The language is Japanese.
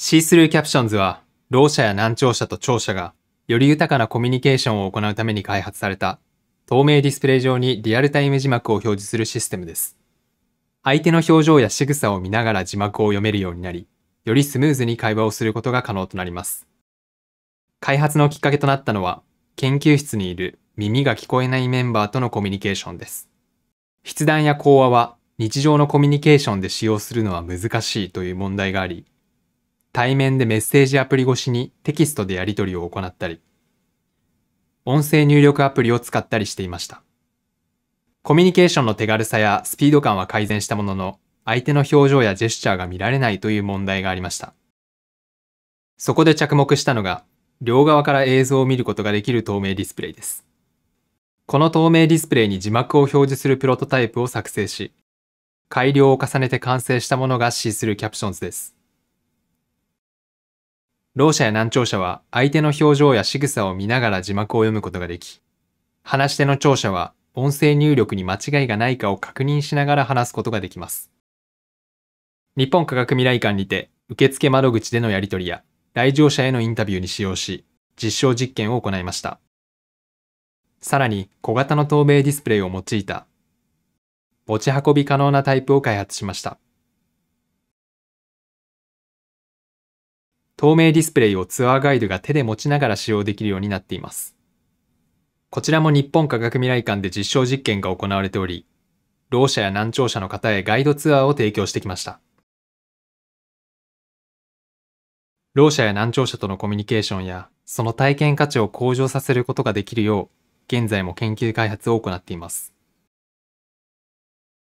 シースルーキャプションズは、ろう者や難聴者と聴者が、より豊かなコミュニケーションを行うために開発された、透明ディスプレイ上にリアルタイム字幕を表示するシステムです。相手の表情や仕草を見ながら字幕を読めるようになり、よりスムーズに会話をすることが可能となります。開発のきっかけとなったのは、研究室にいる耳が聞こえないメンバーとのコミュニケーションです。筆談や講話は日常のコミュニケーションで使用するのは難しいという問題があり、対面でメッセージアプリ越しにテキストでやり取りを行ったり、音声入力アプリを使ったりしていました。コミュニケーションの手軽さやスピード感は改善したものの、相手の表情やジェスチャーが見られないという問題がありました。そこで着目したのが、両側から映像を見ることができる透明ディスプレイです。この透明ディスプレイに字幕を表示するプロトタイプを作成し、改良を重ねて完成したものが C するキャプションズです。ろう者や難聴者は相手の表情や仕草を見ながら字幕を読むことができ、話し手の聴者は音声入力に間違いがないかを確認しながら話すことができます。日本科学未来館にて、受付窓口でのやり取りや、来場者へのインタビューに使用し、実証実験を行いました。さらに、小型の透明ディスプレイを用いた、持ち運び可能なタイプを開発しました。透明ディスプレイをツアーガイドが手で持ちながら使用できるようになっています。こちらも日本科学未来館で実証実験が行われており、ろう者や難聴者の方へガイドツアーを提供してきました。ろう者や難聴者とのコミュニケーションや、その体験価値を向上させることができるよう、現在も研究開発を行っています。